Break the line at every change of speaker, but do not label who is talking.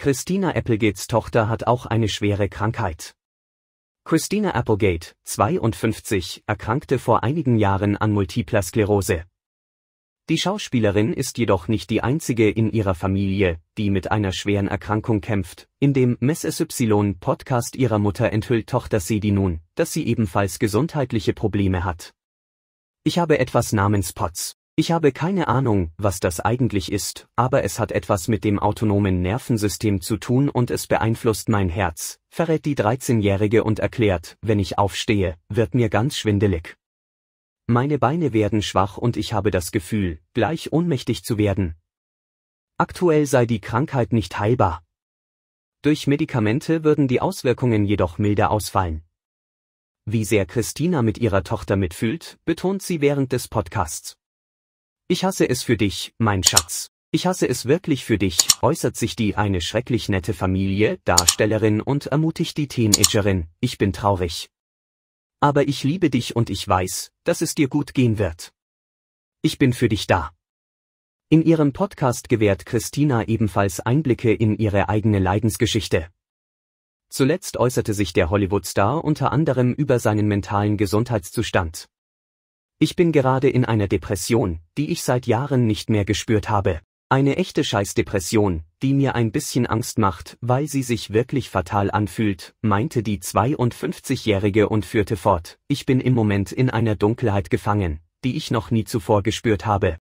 Christina Applegates Tochter hat auch eine schwere Krankheit. Christina Applegate, 52, erkrankte vor einigen Jahren an multipler Sklerose. Die Schauspielerin ist jedoch nicht die einzige in ihrer Familie, die mit einer schweren Erkrankung kämpft. In dem MSY Podcast ihrer Mutter enthüllt Tochter Sedi nun, dass sie ebenfalls gesundheitliche Probleme hat. Ich habe etwas namens POTS. Ich habe keine Ahnung, was das eigentlich ist, aber es hat etwas mit dem autonomen Nervensystem zu tun und es beeinflusst mein Herz, verrät die 13-Jährige und erklärt, wenn ich aufstehe, wird mir ganz schwindelig. Meine Beine werden schwach und ich habe das Gefühl, gleich ohnmächtig zu werden. Aktuell sei die Krankheit nicht heilbar. Durch Medikamente würden die Auswirkungen jedoch milder ausfallen. Wie sehr Christina mit ihrer Tochter mitfühlt, betont sie während des Podcasts. Ich hasse es für dich, mein Schatz. Ich hasse es wirklich für dich, äußert sich die eine schrecklich nette Familie, Darstellerin und ermutigt die Teenagerin, ich bin traurig. Aber ich liebe dich und ich weiß, dass es dir gut gehen wird. Ich bin für dich da. In ihrem Podcast gewährt Christina ebenfalls Einblicke in ihre eigene Leidensgeschichte. Zuletzt äußerte sich der Hollywood-Star unter anderem über seinen mentalen Gesundheitszustand. Ich bin gerade in einer Depression, die ich seit Jahren nicht mehr gespürt habe. Eine echte Scheißdepression, die mir ein bisschen Angst macht, weil sie sich wirklich fatal anfühlt, meinte die 52-Jährige und führte fort, ich bin im Moment in einer Dunkelheit gefangen, die ich noch nie zuvor gespürt habe.